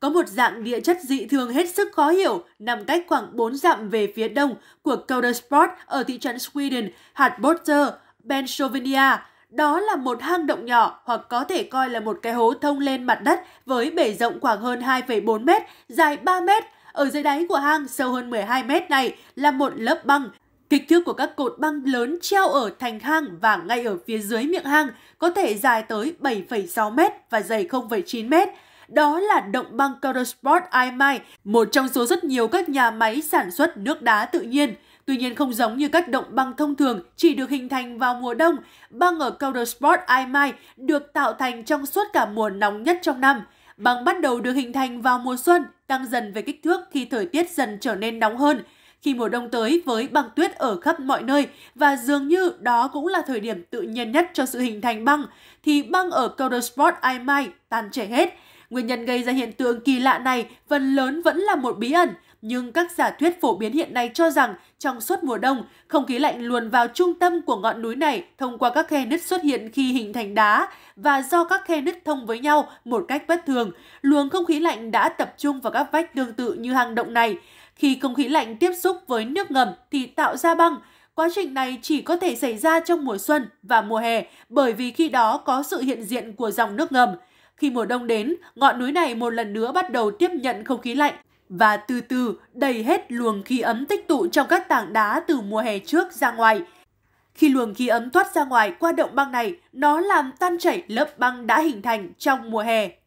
Có một dạng địa chất dị thường hết sức khó hiểu nằm cách khoảng 4 dặm về phía đông của Codersport ở thị trấn Sweden, hạt Botter, Pennsylvania. Đó là một hang động nhỏ hoặc có thể coi là một cái hố thông lên mặt đất với bể rộng khoảng hơn 2,4 mét, dài 3 mét. Ở dưới đáy của hang sâu hơn 12 mét này là một lớp băng Kích thước của các cột băng lớn treo ở thành hang và ngay ở phía dưới miệng hang có thể dài tới 7,6 m và dày 0,9 m đó là động băng Countersport Imai, một trong số rất nhiều các nhà máy sản xuất nước đá tự nhiên. Tuy nhiên không giống như các động băng thông thường chỉ được hình thành vào mùa đông, băng ở Countersport Imai được tạo thành trong suốt cả mùa nóng nhất trong năm. Băng bắt đầu được hình thành vào mùa xuân, tăng dần về kích thước khi thời tiết dần trở nên nóng hơn khi mùa đông tới với băng tuyết ở khắp mọi nơi và dường như đó cũng là thời điểm tự nhiên nhất cho sự hình thành băng, thì băng ở Countersport Imai tan chảy hết. Nguyên nhân gây ra hiện tượng kỳ lạ này phần lớn vẫn là một bí ẩn, nhưng các giả thuyết phổ biến hiện nay cho rằng trong suốt mùa đông, không khí lạnh luồn vào trung tâm của ngọn núi này thông qua các khe nứt xuất hiện khi hình thành đá và do các khe nứt thông với nhau một cách bất thường, luồng không khí lạnh đã tập trung vào các vách tương tự như hang động này. Khi không khí lạnh tiếp xúc với nước ngầm thì tạo ra băng, Quá trình này chỉ có thể xảy ra trong mùa xuân và mùa hè bởi vì khi đó có sự hiện diện của dòng nước ngầm. Khi mùa đông đến, ngọn núi này một lần nữa bắt đầu tiếp nhận không khí lạnh và từ từ đầy hết luồng khí ấm tích tụ trong các tảng đá từ mùa hè trước ra ngoài. Khi luồng khí ấm thoát ra ngoài qua động băng này, nó làm tan chảy lớp băng đã hình thành trong mùa hè